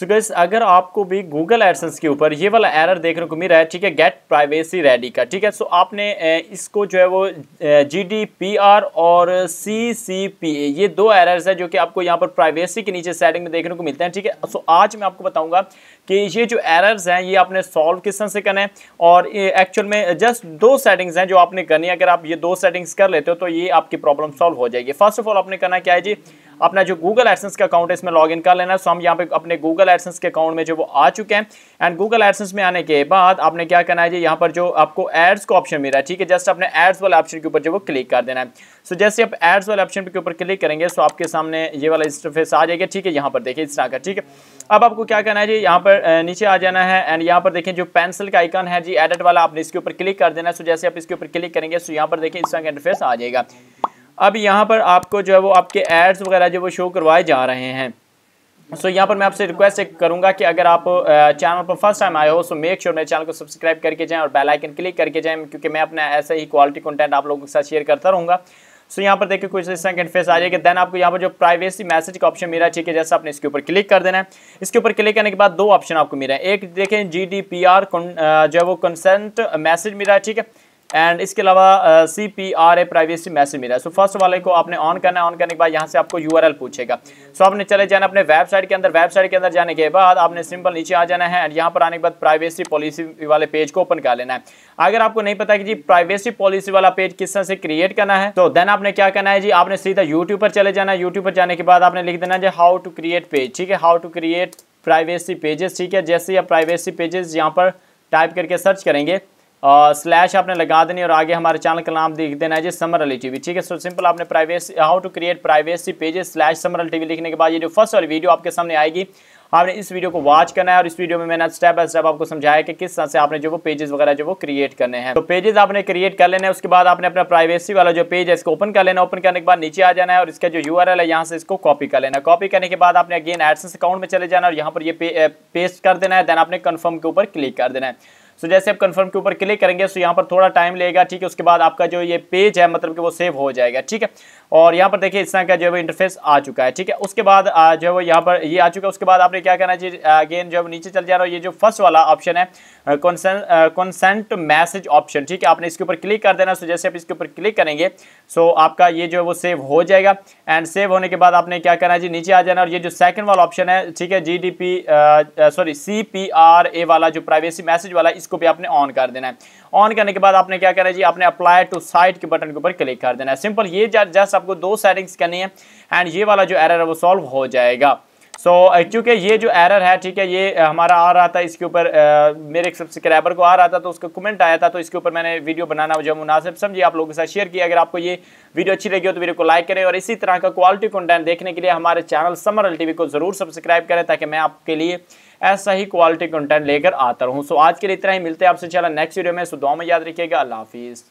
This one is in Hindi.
सो so अगर आपको भी गूगल एडसेंस के ऊपर ये वाला एरर देखने को मिल रहा है ठीक है गेट प्राइवेसी रेडी का ठीक है सो so आपने इसको जो है वो जी डी पी आर और सी सी पी ए ये दो एरर्स है जो कि आपको यहाँ पर प्राइवेसी के नीचे सेटिंग में देखने को मिलते हैं ठीक है सो so आज मैं आपको बताऊंगा कि ये जो एरर्स हैं ये आपने सॉल्व किस तरह से करना है और एक्चुअल में जस्ट दो सेटिंग्स हैं जो आपने करनी है अगर आप ये दो सेटिंग्स कर लेते हो तो ये आपकी प्रॉब्लम सॉल्व हो जाएगी फर्स्ट ऑफ ऑल आपने करना क्या है जी अपना जो गूगल एडसेंस का अकाउंट है इसमें लॉग इन कर लेना है सो हम यहाँ पे अपने गूगल एडसेंस के अकाउंट में जो वो आ चुके हैं एंड गूगल एडसेंस में आने के बाद आपने क्या करना है जी यहाँ पर जो आपको एड्स का ऑप्शन मिला है ठीक है जस्ट अपने एड्स वाले ऑप्शन के ऊपर जो वो क्लिक कर देना है सो जैसे आप एड्स वाले ऑप्शन के ऊपर क्लिक करेंगे सो आपके सामने ये वाला इंटरफेस आ जाएगा ठीक है यहाँ पर देखिए इस तरह का ठीक है अब आपको क्या करना है जी यहाँ पर नीचे आ जाना है एंड यहाँ पर देखें जो पेंसिल का आइकन है जी एडिट वाला आपने इसके ऊपर क्लिक कर देना है सो जैसे आप इसके ऊपर क्लिक करेंगे सो यहाँ पर देखें इस तरह का इंटरफेस आ जाएगा अब यहाँ पर आपको जो है वो आपके एड्स वगैरह जो वो शो करवाए जा रहे हैं सो so, यहाँ पर मैं आपसे रिक्वेस्ट करूँगा कि अगर आप चैनल पर फर्स्ट टाइम आए हो सो मेक श्योर मेरे चैनल को सब्सक्राइब करके जाएं और बेल आइकन क्लिक करके जाएं क्योंकि मैं अपना ऐसा ही क्वालिटी कंटेंट आप लोगों के साथ शेयर करता रहूँगा सो so, यहाँ पर देखिए कुछ इस तरह फेस आ जाएगा देन आपको यहाँ पर जो प्राइवेसी मैसेज का ऑप्शन मिला चाहिए जैसे आपने इसके ऊपर क्लिक कर देना है इसके ऊपर क्लिक करने के बाद दो ऑप्शन आपको मिला है एक देखें जी डी पी आर जो है वो कंसेंट मैसेज मिला ठीक है एंड इसके अलावा C P R A privacy message मिला है सो फर्स्ट वाले को आपने ऑन करना है ऑन करने के बाद यहाँ से आपको यू आर एल पूछेगा सो so, आपने चले जाना अपने वेबसाइट के अंदर वेबसाइट के अंदर जाने के बाद आपने सिंपल नीचे आ जाना है एंड यहाँ पर आने के बाद प्राइवेसी पॉलिसी वाले पेज को ओपन कर लेना है अगर आपको नहीं पता कि जी प्राइवेसी पॉलिसी वाला पेज किस तरह से क्रिएट करना है तो देन आपने क्या करना है जी आपने सीधा यूट्यूब पर चले जाना है यूट्यूब पर जाने के बाद आपने लिख देना जी हाउ टू क्रिएट पेज ठीक है how to create privacy pages ठीक है जैसे या प्राइवेसी पेजेस यहाँ पर टाइप करके सर्च करेंगे स्लैश आपने लगा देनी और आगे हमारे चैनल का नाम देख देना है जी समर अली टीवी ठीक है सो सिंपल आपने privacy how to create privacy pages slash Samar Ali TV लिखने के बाद ये जो फर्स्ट वाली वीडियो आपके सामने आएगी आपने इस वीडियो को वॉच करना है और इस वीडियो में मैंने स्टेप बाय स्टेप आपको समझाया कि किस तरह से आपने जो वो पेजेस वगैरह जो वो क्रिएट करने हैं तो पेजेस आपने क्रिएट कर लेना है उसके बाद आपने अपना प्राइवेसी वाला जो पेज है इसको ओपन कर लेना ओपन करने के बाद नीचे आ जाना है और इसका जो यू है यहाँ से इसको कॉपी कर लेना कॉपी करने के बाद आपने अगेन एडसेंस अकाउंट में चले जाना और यहाँ पर ये पेस्ट कर देना है देन आपने कन्फर्म के ऊपर क्लिक कर देना है सो जैसे आप कन्फर्म के ऊपर क्लिक करेंगे सो यहाँ पर थोड़ा टाइम लेगा ठीक है उसके बाद आपका जो ये पेज है मतलब कि वो सेव हो जाएगा ठीक है और यहाँ पर देखिए इस तरह का जो है इंटरफेस आ चुका है ठीक है उसके बाद जो है वो यहाँ पर ये यह आ चुका है उसके बाद आपने क्या करना चाहिए अगेन जो है नीचे चल जा रहा है ये जो फर्स्ट वाला ऑप्शन है कॉन्सेंट मैसेज ऑप्शन ठीक है आपने इसके ऊपर क्लिक कर देना सो जैसे आप इसके ऊपर क्लिक करेंगे सो आपका ये जो है वो सेव हो जाएगा एंड सेव होने के बाद आपने क्या करना चाहिए जी नीचे आ जाना और ये जो सेकंड वाला ऑप्शन है ठीक है जी सॉरी सी वाला जो प्राइवेसी मैसेज वाला इसको इसको भी आपने ऑन कर देना है ऑन करने के बाद आपने क्या करना है जी आपने अप्लाई टू साइट के बटन के ऊपर क्लिक कर देना है सिंपल ये जस्ट आपको दो सेटिंग्स करनी है एंड ये वाला जो एरर है वो सॉल्व हो जाएगा सो so, चूँकि uh, ये जो एरर है ठीक है ये uh, हमारा आ रहा था इसके ऊपर uh, मेरे एक सब्सक्राइबर को आ रहा था तो उसका कमेंट आया था तो इसके ऊपर मैंने वीडियो बनाना जो मुनासिब समझिए आप लोगों के साथ शेयर किया अगर आपको ये वीडियो अच्छी लगी हो तो वीडियो को लाइक करें और इसी तरह का क्वालिटी कंटेंट देखने के लिए हमारे चैनल समर एल टी को ज़रूर सब्सक्राइब करें ताकि मैं आपके लिए ऐसा ही क्वालिटी कंटेंट लेकर आता रहूँ सो आज के लिए इतना ही मिलते हैं आपसे चला नेक्स्ट वीडियो में सो में याद रखिएगा अल्लाह हाफिज़